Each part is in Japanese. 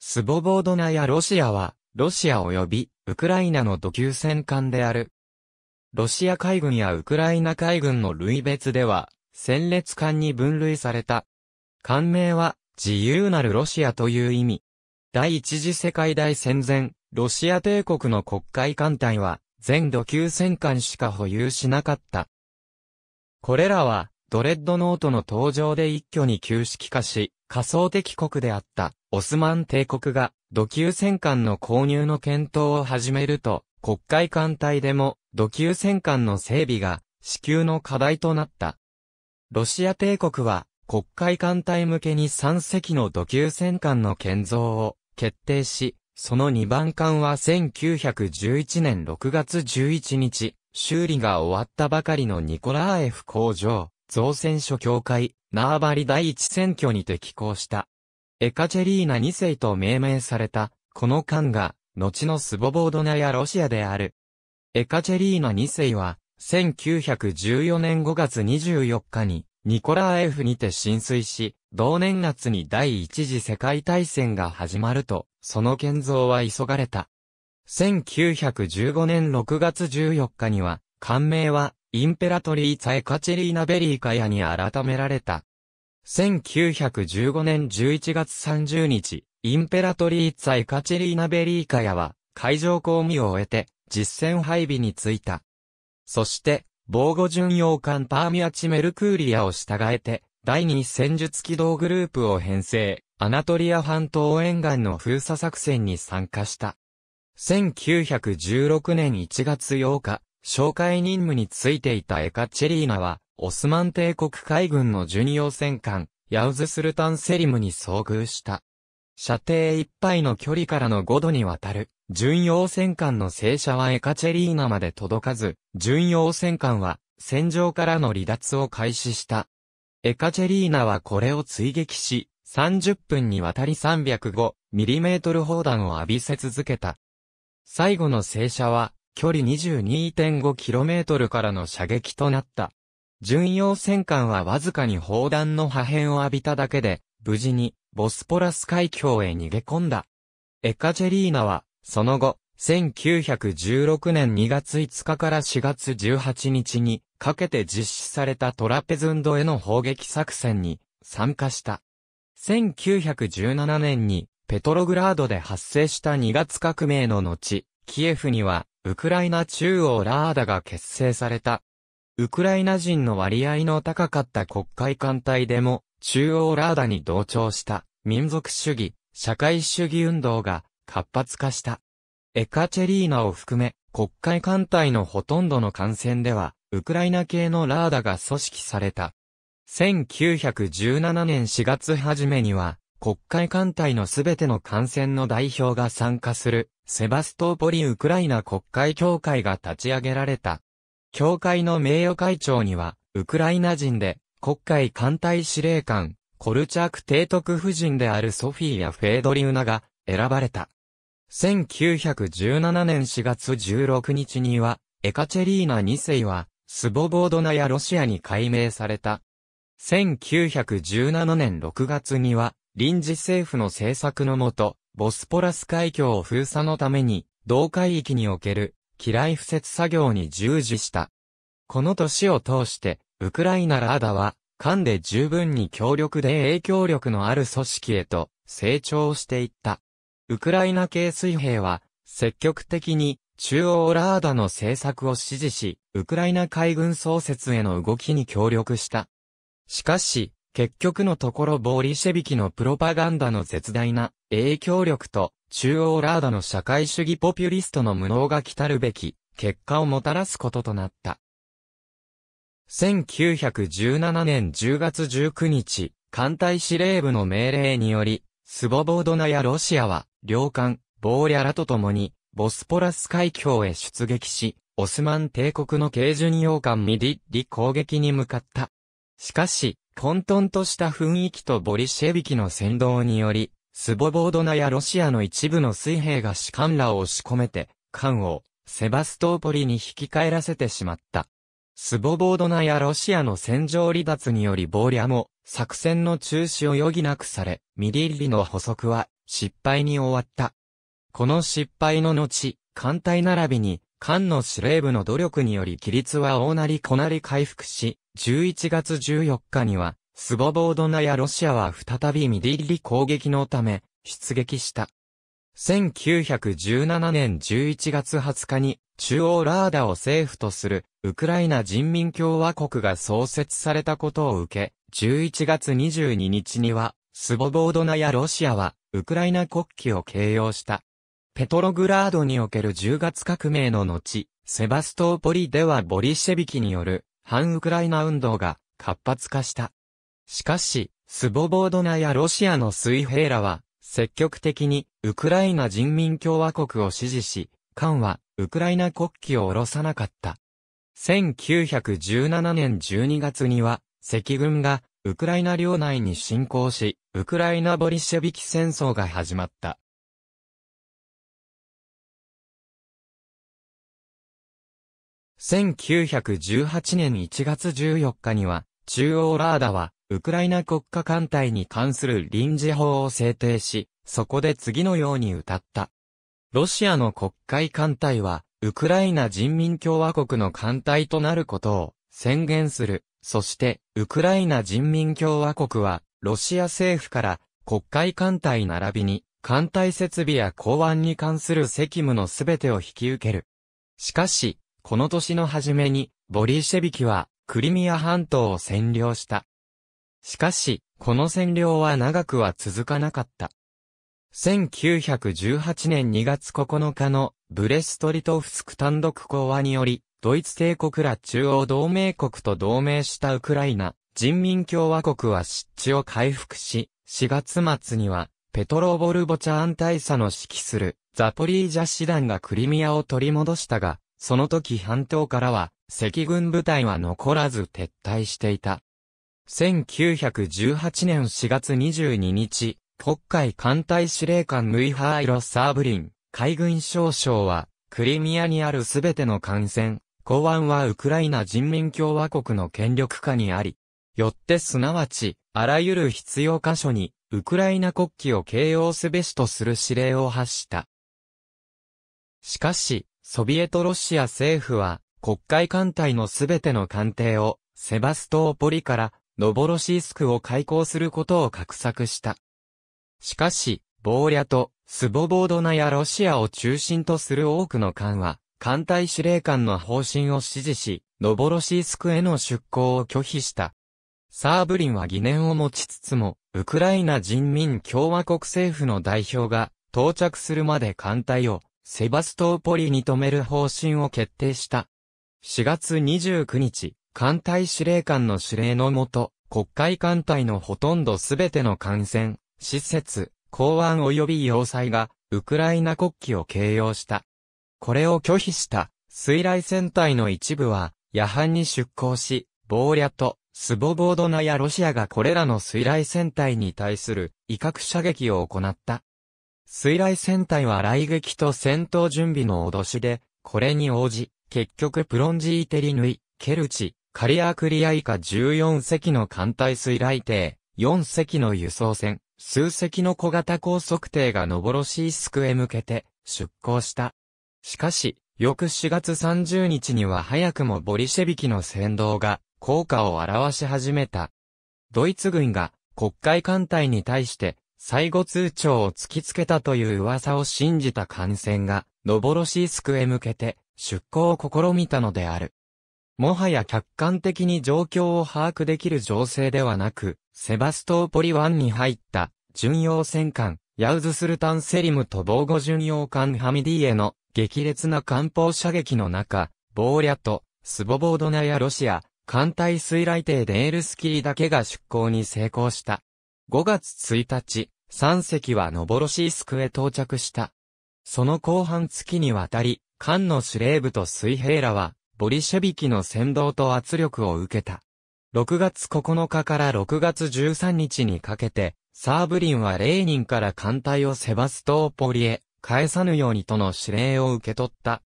スボボードナやロシアは、ロシア及び、ウクライナの土級戦艦である。ロシア海軍やウクライナ海軍の類別では、戦列艦に分類された。艦名は、自由なるロシアという意味。第一次世界大戦前、ロシア帝国の国会艦隊は、全土級戦艦しか保有しなかった。これらは、ドレッドノートの登場で一挙に旧式化し、仮想敵国であったオスマン帝国が土級戦艦の購入の検討を始めると、国会艦隊でも土級戦艦の整備が支給の課題となった。ロシア帝国は国会艦隊向けに3隻の土級戦艦の建造を決定し、その2番艦は1911年6月11日、修理が終わったばかりのニコラーエフ工場、造船所協会、ナーバリ第一選挙にて寄港した。エカチェリーナ2世と命名された、この艦が、後のスボボードナやロシアである。エカチェリーナ2世は、1914年5月24日に、ニコラーエフにて浸水し、同年夏に第一次世界大戦が始まると、その建造は急がれた。1915年6月14日には、艦名は、インペラトリーツエカチェリーナベリーカヤに改められた。1915年11月30日、インペラトリーツァエカチェリーナ・ベリーカヤは、海上公務を終えて、実戦配備に就いた。そして、防護巡洋艦パーミアチ・メルクーリアを従えて、第2戦術機動グループを編成、アナトリア半島沿岸の封鎖作戦に参加した。1916年1月8日、紹介任務についていたエカチェリーナは、オスマン帝国海軍の巡洋戦艦、ヤウズスルタンセリムに遭遇した。射程いっぱいの距離からの5度にわたる、巡洋戦艦の正射はエカチェリーナまで届かず、巡洋戦艦は、戦場からの離脱を開始した。エカチェリーナはこれを追撃し、30分にわたり 305mm 砲弾を浴びせ続けた。最後の正射は、距離 22.5km からの射撃となった。巡洋戦艦はわずかに砲弾の破片を浴びただけで、無事にボスポラス海峡へ逃げ込んだ。エカチェリーナは、その後、1916年2月5日から4月18日にかけて実施されたトラペズンドへの砲撃作戦に参加した。1917年にペトログラードで発生した2月革命の後、キエフにはウクライナ中央ラーダが結成されたウクライナ人の割合の高かった国会艦隊でも、中央ラーダに同調した民族主義、社会主義運動が活発化した。エカチェリーナを含め、国会艦隊のほとんどの艦船では、ウクライナ系のラーダが組織された。1917年4月初めには、国会艦隊のすべての艦船の代表が参加する、セバストーポリウクライナ国会協会が立ち上げられた。協会の名誉会長には、ウクライナ人で、国会艦隊司令官、コルチャーク提督夫人であるソフィーやフェードリウナが選ばれた。1917年4月16日には、エカチェリーナ2世は、スボボードナやロシアに改名された。1917年6月には、臨時政府の政策のもと、ボスポラス海峡を封鎖のために、同海域における機雷敷設作業に従事した。この年を通して、ウクライナラーダは、艦で十分に強力で影響力のある組織へと成長していった。ウクライナ系水兵は、積極的に中央ラーダの政策を支持し、ウクライナ海軍創設への動きに協力した。しかし、結局のところボーリシェビキのプロパガンダの絶大な影響力と中央ラーダの社会主義ポピュリストの無能が来たるべき結果をもたらすこととなった。1917年10月19日、艦隊司令部の命令により、スボボードナやロシアは、領艦、ボーリャラと共に、ボスポラス海峡へ出撃し、オスマン帝国の軽巡洋艦ミディリ攻撃に向かった。しかし、混沌とした雰囲気とボリシェビキの扇動により、スボボードナやロシアの一部の水兵が士官らを押し込めて、艦をセバストーポリに引き返らせてしまった。スボボードナやロシアの戦場離脱によりボーリャも作戦の中止を余儀なくされ、ミリリリの捕捉は失敗に終わった。この失敗の後、艦隊並びに、艦の司令部の努力により規律は大なり小なり回復し、11月14日には、スボボードナやロシアは再びミディリ攻撃のため、出撃した。1917年11月20日に、中央ラーダを政府とする、ウクライナ人民共和国が創設されたことを受け、11月22日には、スボボードナやロシアは、ウクライナ国旗を掲揚した。ペトログラードにおける10月革命の後、セバストーポリではボリシェビキによる、反ウクライナ運動が活発化した。しかし、スボボードナやロシアの水兵らは、積極的に、ウクライナ人民共和国を支持し、艦は、ウクライナ国旗を下ろさなかった。1917年12月には、赤軍が、ウクライナ領内に侵攻し、ウクライナボリシェビキ戦争が始まった。1918年1月14日には、中央ラーダは、ウクライナ国家艦隊に関する臨時法を制定し、そこで次のように歌った。ロシアの国会艦隊は、ウクライナ人民共和国の艦隊となることを宣言する。そして、ウクライナ人民共和国は、ロシア政府から国会艦隊並びに艦隊設備や港湾に関する責務のすべてを引き受ける。しかし、この年の初めに、ボリシェビキは、クリミア半島を占領した。しかし、この占領は長くは続かなかった。1918年2月9日のブレストリトフスク単独講和により、ドイツ帝国ら中央同盟国と同盟したウクライナ人民共和国は湿地を回復し、4月末にはペトロボルボチャ安大佐の指揮するザポリージャ師団がクリミアを取り戻したが、その時半島からは赤軍部隊は残らず撤退していた。1918年4月22日、国会艦隊司令官ムイハーイロ・サーブリン、海軍少将は、クリミアにあるすべての艦船、港湾はウクライナ人民共和国の権力下にあり、よってすなわち、あらゆる必要箇所に、ウクライナ国旗を掲揚すべしとする指令を発した。しかし、ソビエトロシア政府は、国会艦隊のすべての艦艇を、セバストーポリからノボロシースクを開港することを画策した。しかし、ボーリャとスボボードナやロシアを中心とする多くの艦は、艦隊司令官の方針を支持し、ノボロシースクへの出港を拒否した。サーブリンは疑念を持ちつつも、ウクライナ人民共和国政府の代表が到着するまで艦隊をセバストーポリに止める方針を決定した。4月29日、艦隊司令官の指令のもと、国会艦隊のほとんどすべての艦船、施設、港湾及び要塞が、ウクライナ国旗を掲揚した。これを拒否した、水雷戦隊の一部は、夜半に出港し、ボーリャと、スボボードナやロシアがこれらの水雷戦隊に対する威嚇射撃を行った。水雷戦隊は雷撃と戦闘準備の脅しで、これに応じ、結局プロンジーテリヌイ、ケルチ、カリアークリア以下14隻の艦隊水雷艇、4隻の輸送船、数隻の小型高速艇がノボロシースクへ向けて出港した。しかし、翌4月30日には早くもボリシェビキの先導が効果を表し始めた。ドイツ軍が国会艦隊に対して最後通帳を突きつけたという噂を信じた艦船が、ノボロシースクへ向けて出港を試みたのである。もはや客観的に状況を把握できる情勢ではなく、セバストーポリ湾に入った巡洋戦艦、ヤウズスルタンセリムと防護巡洋艦ハミディへの激烈な艦砲射撃の中、ボーリャとスボボードナやロシア、艦隊水雷艇でエルスキーだけが出港に成功した。5月1日、3隻はノボロシースクへ到着した。その後半月にわたり、艦の司令部と水兵らは、ボリシェビキの先導と圧力を受けた。6月9日から6月13日にかけて、サーブリンはレーニンから艦隊をセバストーポリへ返さぬようにとの指令を受け取った。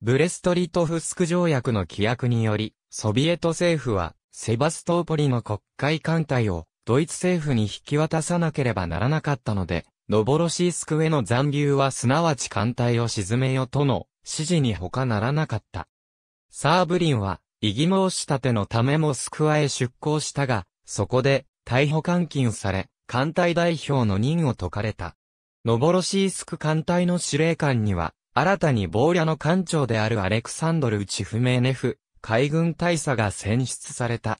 ブレストリトフスク条約の規約により、ソビエト政府は、セバストーポリの国会艦隊をドイツ政府に引き渡さなければならなかったので、ノボロシースクへの残留はすなわち艦隊を沈めよとの指示に他ならなかった。サーブリンは、異議申し立てのためモスクワへ出航したが、そこで、逮捕監禁され、艦隊代表の任を解かれた。ノボロシースク艦隊の司令官には、新たにボーリャの艦長であるアレクサンドル・チフメーネフ、海軍大佐が選出された。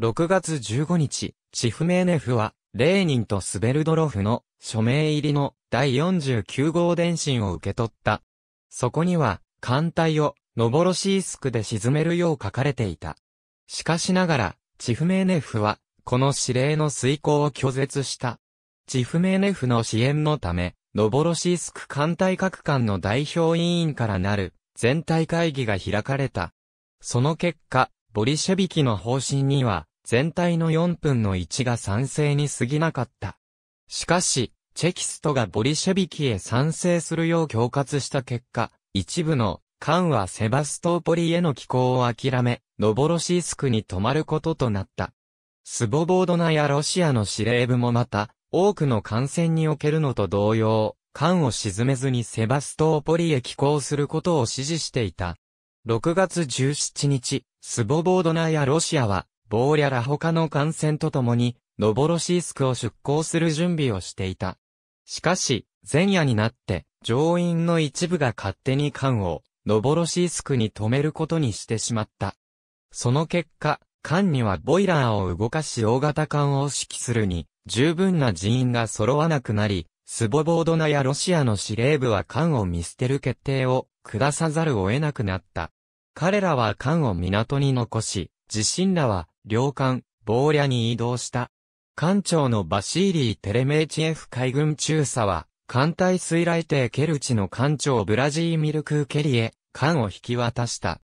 6月15日、チフメーネフは、レーニンとスベルドロフの署名入りの第49号電信を受け取った。そこには、艦隊をノボロシースクで沈めるよう書かれていた。しかしながら、チフメーネフは、この指令の遂行を拒絶した。チフメーネフの支援のため、ノボロシースク艦隊各艦の代表委員からなる、全体会議が開かれた。その結果、ボリシェビキの方針には、全体の4分の1が賛成に過ぎなかった。しかし、チェキストがボリシェビキへ賛成するよう強括した結果、一部の艦はセバストーポリへの寄港を諦め、ノボロシースクに泊まることとなった。スボボードナやロシアの司令部もまた、多くの艦船におけるのと同様、艦を沈めずにセバストーポリへ寄港することを指示していた。6月17日、スボボードナやロシアは、ボーリャら他の艦船と共に、ノボロシースクを出港する準備をしていた。しかし、前夜になって、乗員の一部が勝手に艦をノボロシースクに止めることにしてしまった。その結果、艦にはボイラーを動かし大型艦を指揮するに、十分な人員が揃わなくなり、スボボードナやロシアの司令部は艦を見捨てる決定を下さざるを得なくなった。彼らは艦を港に残し、自身らは両艦、ボーに移動した。艦長のバシーリー・テレメーチエフ海軍中佐は、艦隊水雷艇ケルチの艦長ブラジーミルクーケリへ、艦を引き渡した。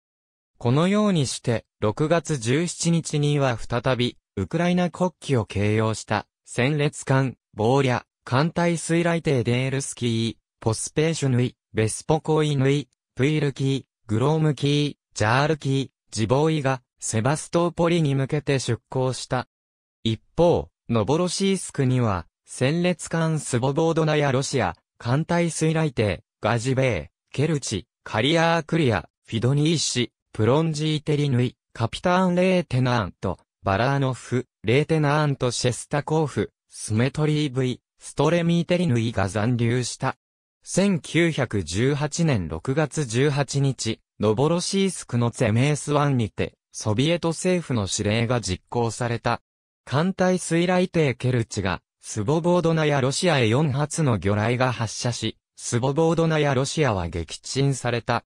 このようにして、6月17日には再び、ウクライナ国旗を掲揚した、戦列艦、ボーリャ、艦隊水雷艇デールスキー、ポスペーシュヌイ、ベスポコイヌイ、プイルキー、グロームキー、ジャールキー、ジボーイが、セバストーポリに向けて出港した。一方、ノボロシースクには、戦列艦スボボードナやロシア、艦隊水雷艇、ガジベー、ケルチ、カリアークリア、フィドニーシ、プロンジーテリヌイ、カピターンレーテナーント、バラーノフ、レーテナーントシェスタコーフ、スメトリーイ、ストレミーテリヌイが残留した。1918年6月18日、ノボロシースクのゼメースワンにて、ソビエト政府の指令が実行された。艦隊水雷艇ケルチがスボボードナやロシアへ4発の魚雷が発射し、スボボードナやロシアは撃沈された。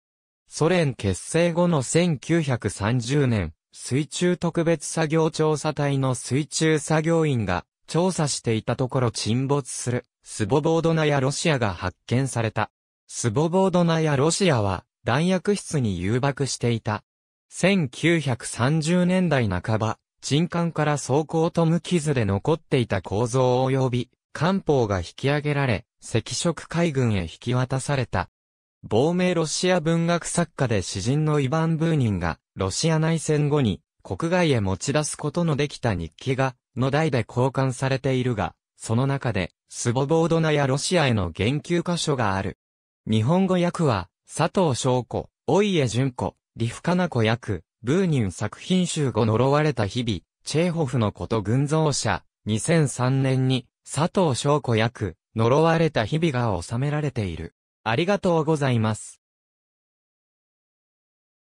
ソ連結成後の1930年、水中特別作業調査隊の水中作業員が調査していたところ沈没するスボボードナやロシアが発見された。スボボードナやロシアは弾薬室に誘爆していた。1930年代半ば、沈艦から走行と無傷で残っていた構造及び、艦砲が引き上げられ、赤色海軍へ引き渡された。亡命ロシア文学作家で詩人のイヴァン・ブーニンが、ロシア内戦後に、国外へ持ち出すことのできた日記が、の題で交換されているが、その中で、スボボードナやロシアへの言及箇所がある。日本語訳は、佐藤翔子、お家淳子、リフカナ子訳、ブーニン作品集後呪われた日々、チェーホフのこと群像者、2003年に、佐藤翔子役、呪われた日々が収められている。ありがとうございます。